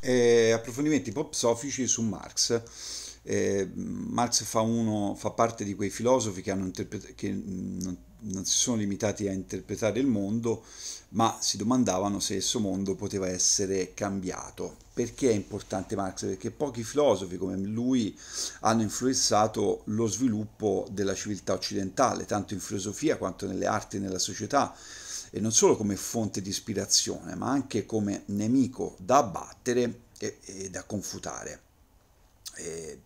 eh, approfondimenti popsofici su Marx. Eh, Marx fa, uno, fa, parte di quei filosofi che, che non, non, si sono limitati a interpretare il mondo, ma si domandavano se esso mondo poteva essere cambiato. Perché è importante Marx? Perché pochi filosofi come lui hanno influenzato lo sviluppo della civiltà occidentale, tanto in filosofia quanto nelle arti e nella società e non solo come fonte di ispirazione, ma anche come nemico da abbattere e, e da confutare. E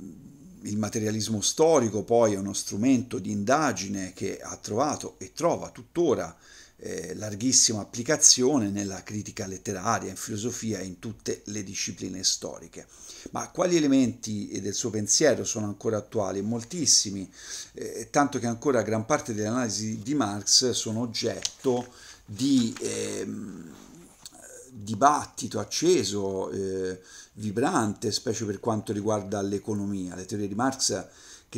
mm, il materialismo storico poi è uno strumento di indagine che ha trovato e trova tuttora eh, larghissima applicazione nella critica letteraria, in filosofia e in tutte le discipline storiche. Ma quali elementi del suo pensiero sono ancora attuali? Moltissimi, eh, tanto che ancora gran parte delle analisi di Marx sono oggetto di ehm, dibattito acceso, eh, vibrante, specie per quanto riguarda l'economia. Le teorie di Marx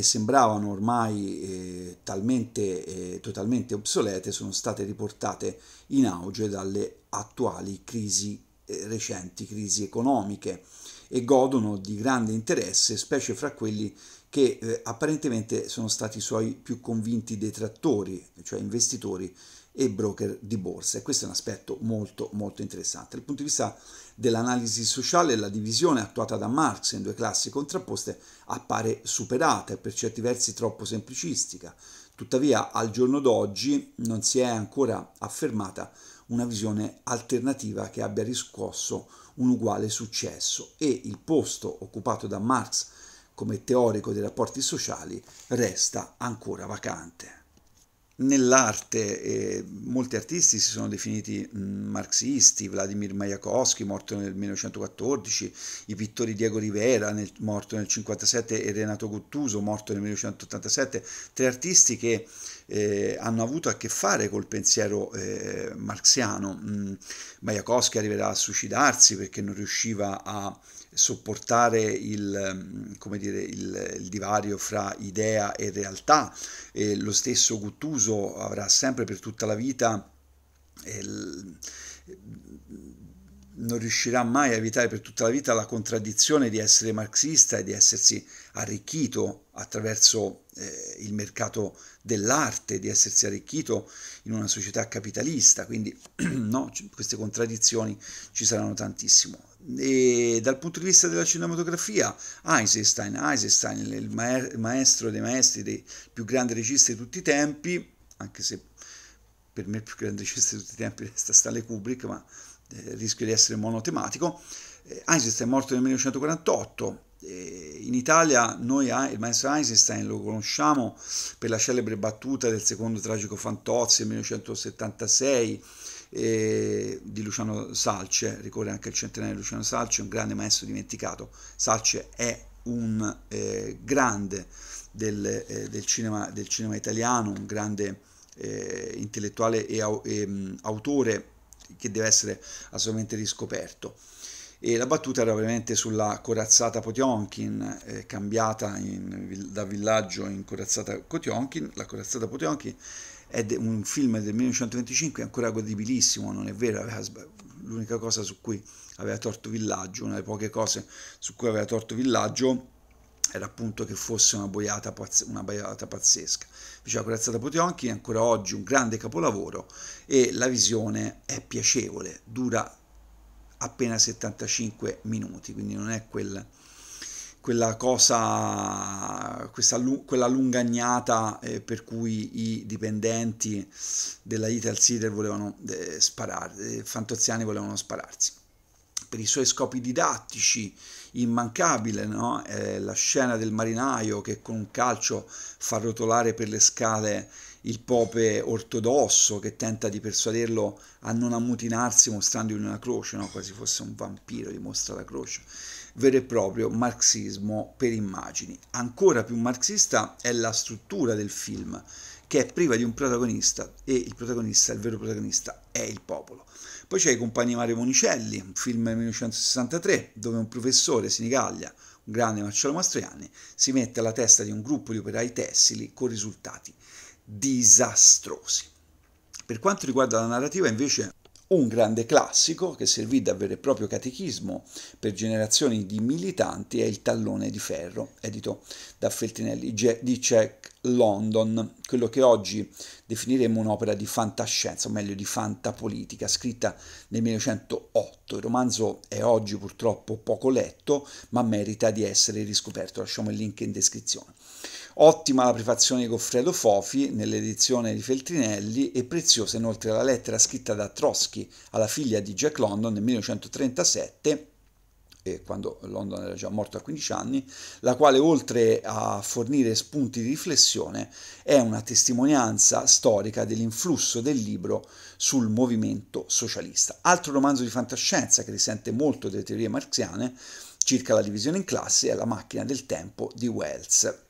che sembravano ormai eh, talmente, eh, totalmente obsolete sono state riportate in auge dalle attuali crisi eh, recenti, crisi economiche e godono di grande interesse, specie fra quelli che eh, apparentemente sono stati i suoi più convinti detrattori, cioè investitori e broker di borsa. E questo è un aspetto molto, molto interessante. Dal punto di vista dell'analisi sociale, la divisione attuata da Marx in due classi contrapposte appare superata e per certi versi troppo semplicistica. Tuttavia, al giorno d'oggi non si è ancora affermata una visione alternativa che abbia riscosso un uguale successo e il posto occupato da Marx come teorico dei rapporti sociali resta ancora vacante. Nell'arte eh, molti artisti si sono definiti mh, mm, marxisti, Vladimir Mayakovsky morto nel 1914, i pittori Diego Rivera nel, morto nel 1957 e Renato Guttuso morto nel 1987, tre artisti che eh, hanno avuto a che fare col pensiero eh, marxiano. Mh, mm, Mayakovsky arriverà a suicidarsi perché non riusciva a sopportare il, mm, dire, il, il, divario fra idea e realtà. E lo stesso Guttuso avrà sempre per tutta la vita... Il, eh, non riuscirà mai a evitare per tutta la vita la contraddizione di essere marxista e di essersi arricchito attraverso eh, il mercato dell'arte, di essersi arricchito in una società capitalista, quindi no, queste contraddizioni ci saranno tantissimo. E dal punto di vista della cinematografia, Eisenstein, Eisenstein il, maestro dei maestri, dei più grande regista di tutti i tempi, anche se per me il più grande regista di tutti i tempi resta Stanley Kubrick, ma eh, rischio di essere monotematico. Eh, Einstein è morto nel 1948, eh, in Italia noi il maestro Einstein lo conosciamo per la celebre battuta del secondo tragico Fantozzi del 1976 eh, di Luciano Salce, ricorre anche il centenario di Luciano Salce, un grande maestro dimenticato. Salce è un eh, grande del, eh, del, cinema, del, cinema, italiano, un grande eh, intellettuale e, e um, autore che deve essere assolutamente riscoperto. E la battuta era ovviamente sulla corazzata Potionkin, eh, cambiata in, da villaggio in corazzata Potionkin. La corazzata Potionkin è de, un film del 1925 ancora godibilissimo, non è vero, aveva, l'unica cosa su cui aveva torto villaggio, una delle poche cose su cui aveva torto villaggio era appunto che fosse una boiata, pazz- una boiata pazzesca. Diceva Corazzata Potionchi è ancora oggi un grande capolavoro e la visione è piacevole, dura appena 75 minuti, quindi non è quel, quella cosa, questa, quella lungagnata eh, per cui i dipendenti della Ital Sider volevano eh, sparare, eh, Fantoziani volevano spararsi per i suoi scopi didattici, immancabile, no? eh, la scena del marinaio che con un calcio fa rotolare per le scale il pope ortodosso che tenta di persuaderlo a non ammutinarsi mostrandogli una croce, no? quasi fosse un vampiro, gli mostra la croce. Vero e proprio marxismo per immagini. Ancora più marxista è la struttura del film che è priva di un protagonista e il protagonista, il vero protagonista, è il popolo. Poi c'è I compagni Mario Monicelli, un film del 1963, dove un professore, Sinigaglia, un grande Marcello Mastroianni, si mette alla testa di un gruppo di operai tessili con risultati disastrosi. Per quanto riguarda la narrativa, invece, un grande classico che servì da vero e proprio catechismo per generazioni di militanti è Il tallone di ferro, edito da Feltinelli di Jack London, quello che oggi definiremmo un'opera di fantascienza, o meglio di fantapolitica, scritta nel 1908. Il romanzo è oggi purtroppo poco letto, ma merita di essere riscoperto. Lasciamo il link in descrizione. Ottima la prefazione di Goffredo Fofi nell'edizione di Feltrinelli e preziosa inoltre la lettera scritta da Trotsky alla figlia di Jack London nel 1937 eh, quando London era già morto a 15 anni, la quale oltre a fornire spunti di riflessione è una testimonianza storica dell'influsso del libro sul movimento socialista. Altro romanzo di fantascienza che risente molto delle teorie marxiane circa la divisione in classe è La macchina del tempo di Wells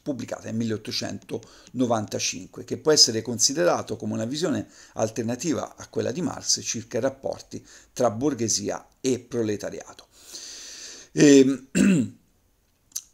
pubblicata nel 1895, che può essere considerato come una visione alternativa a quella di Marx circa i rapporti tra borghesia e proletariato. E, ehm,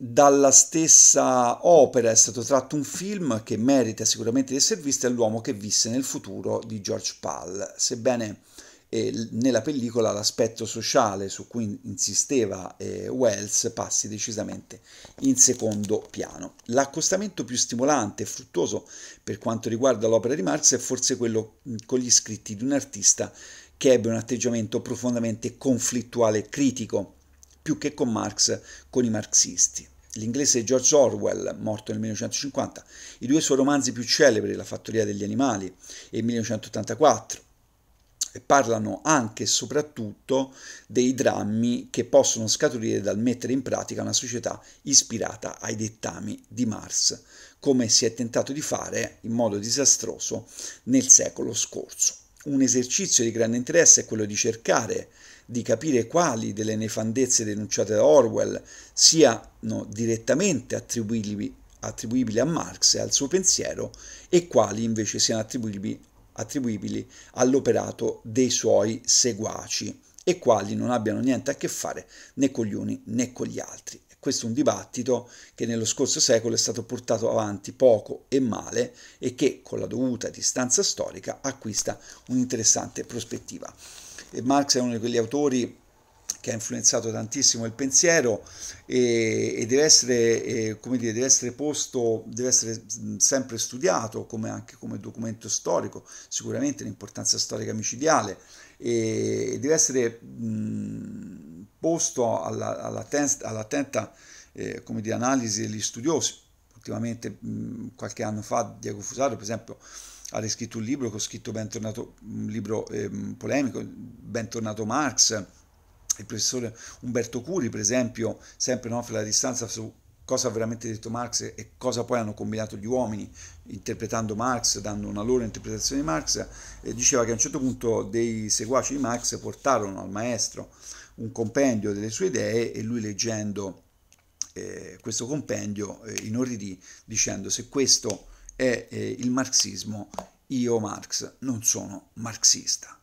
dalla stessa opera è stato tratto un film che merita sicuramente di essere visto, è L'uomo che visse nel futuro di George Pal, sebbene eh, nella pellicola l'aspetto sociale su cui insisteva eh, Wells passi decisamente in secondo piano. L'accostamento più stimolante e fruttuoso per quanto riguarda l'opera di Marx è forse quello mm, con gli scritti di un artista che ebbe un atteggiamento profondamente conflittuale e critico, più che con Marx, con i marxisti l'inglese George Orwell, morto nel 1950, i due suoi romanzi più celebri, La fattoria degli animali e 1984, parlano anche e soprattutto dei drammi che possono scaturire dal mettere in pratica una società ispirata ai dettami di Marx, come si è tentato di fare in modo disastroso nel secolo scorso. Un esercizio di grande interesse è quello di cercare di capire quali delle nefandezze denunciate da Orwell siano direttamente attribuibili, attribuibili a Marx e al suo pensiero e quali invece siano attribuibili attribuibili all'operato dei suoi seguaci e quali non abbiano niente a che fare né con gli uni né con gli altri. Questo è un dibattito che nello scorso secolo è stato portato avanti poco e male e che con la dovuta distanza storica acquista un'interessante prospettiva. E Marx è uno di quegli autori che ha influenzato tantissimo il pensiero e, e deve, essere, eh, dire, deve essere posto, deve essere sempre studiato come anche come documento storico, sicuramente l'importanza storica micidiale e, e deve essere mh, posto alla, alla ten, all'attenta eh, dire, analisi degli studiosi. Ultimamente, mh, qualche anno fa, Diego Fusaro per esempio, ha riscritto un libro che ho scritto, bentornato, un libro eh, polemico, Bentornato Marx, il professore Umberto Curi, per esempio, sempre no, la distanza su cosa ha veramente detto Marx e cosa poi hanno combinato gli uomini interpretando Marx, dando una loro interpretazione di Marx, eh, diceva che a un certo punto dei seguaci di Marx portarono al maestro un compendio delle sue idee e lui leggendo eh, questo compendio eh, inorridì dicendo se questo è eh, il marxismo, io Marx non sono marxista.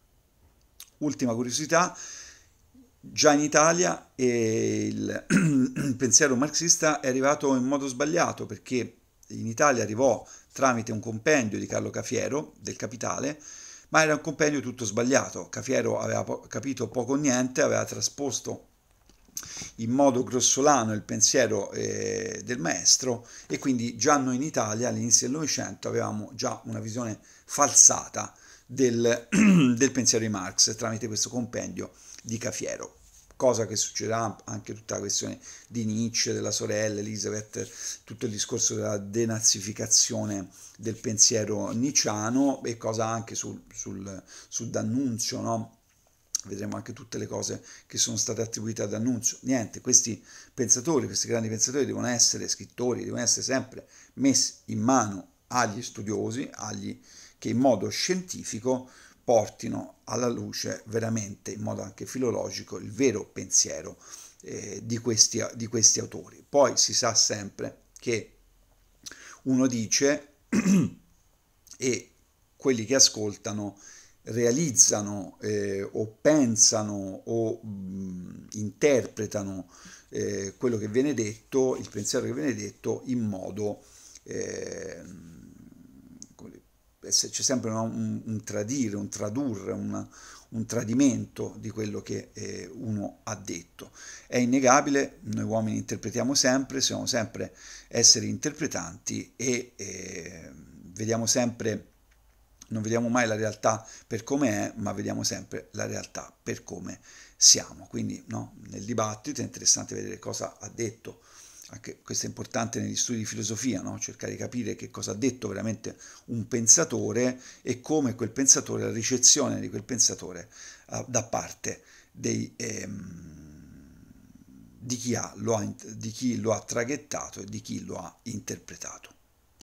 Ultima curiosità, Già in Italia eh, il, il pensiero marxista è arrivato in modo sbagliato perché in Italia arrivò tramite un compendio di Carlo Cafiero del Capitale, ma era un compendio tutto sbagliato. Cafiero aveva po- capito poco o niente, aveva trasposto in modo grossolano il pensiero eh, del maestro e quindi già noi in Italia all'inizio del Novecento avevamo già una visione falsata del, del pensiero di Marx tramite questo compendio di Cafiero cosa che succederà anche tutta la questione di Nietzsche, della sorella Elisabeth, tutto il discorso della denazificazione del pensiero nicciano e cosa anche sul, sul, su D'Annunzio, no? vedremo anche tutte le cose che sono state attribuite ad Annunzio. Niente, questi pensatori, questi grandi pensatori devono essere scrittori, devono essere sempre messi in mano agli studiosi, agli studiosi, che in modo scientifico portino alla luce veramente, in modo anche filologico, il vero pensiero eh, di, questi, di questi autori. Poi si sa sempre che uno dice e quelli che ascoltano realizzano eh, o pensano o mh, interpretano eh, quello che viene detto, il pensiero che viene detto in modo eh, c'è sempre no? un, un, tradire, un tradurre, un, un tradimento di quello che eh, uno ha detto. È innegabile, noi uomini interpretiamo sempre, siamo sempre esseri interpretanti e eh, vediamo sempre, non vediamo mai la realtà per come è, ma vediamo sempre la realtà per come siamo. Quindi no? nel dibattito è interessante vedere cosa ha detto anche questo è importante negli studi di filosofia, no? cercare di capire che cosa ha detto veramente un pensatore e come quel pensatore, la ricezione di quel pensatore uh, da parte dei, ehm, di, chi ha, ha, di chi lo ha traghettato e di chi lo ha interpretato.